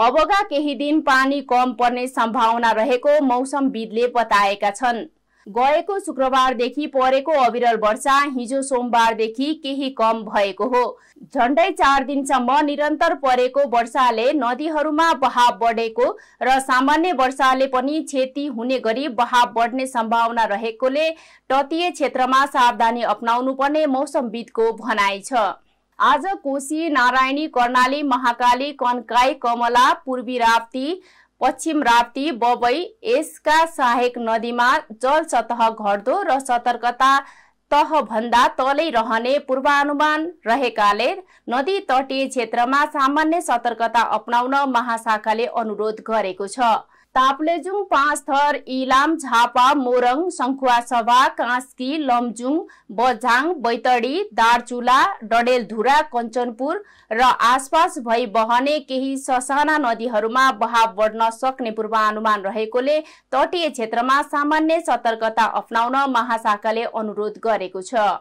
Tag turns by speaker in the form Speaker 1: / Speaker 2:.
Speaker 1: अबका केही दिन पानी कम पर्ने सम्भावना रहेको मौसमविदले बताएका छन् गएको शुक्रबारदेखि परेको अविरल वर्षा हिजो सोमबारदेखि केही कम भएको हो झन्डै चार दिनसम्म निरन्तर परेको वर्षाले नदीहरूमा बहाव बढेको र सामान्य वर्षाले पनि क्षति हुने गरी बहाव बढ्ने सम्भावना रहेकोले तटीय क्षेत्रमा सावधानी अप्नाउनु पर्ने मौसमविदको भनाइ छ आज कोशी नारायणी कर्णाली महाकाली कन्काई कमला पूर्वी राप्ती पश्चिम राप्ती बबई यसका सहायक नदीमा जल सतह घट्दो र सतर्कता तहभन्दा तलै रहने पूर्वानुमान रहेकाले नदी तटीय क्षेत्रमा सामान्य सतर्कता अप्नाउन महाशाखाले अनुरोध गरेको छ ताप्लेजुङ पाँच थर इलाम झापा मोरङ सङ्खुवासभा कास्की लमजुङ बझाङ बैतडी दार्चुला डडेलधुरा कञ्चनपुर र आसपास भई बहने केही ससाना नदीहरूमा बहाव बढ्न सक्ने पूर्वानुमान रहेकोले तटीय क्षेत्रमा सामान्य सतर्कता अप्नाउन महाशाखाले अनुरोध गरेको छ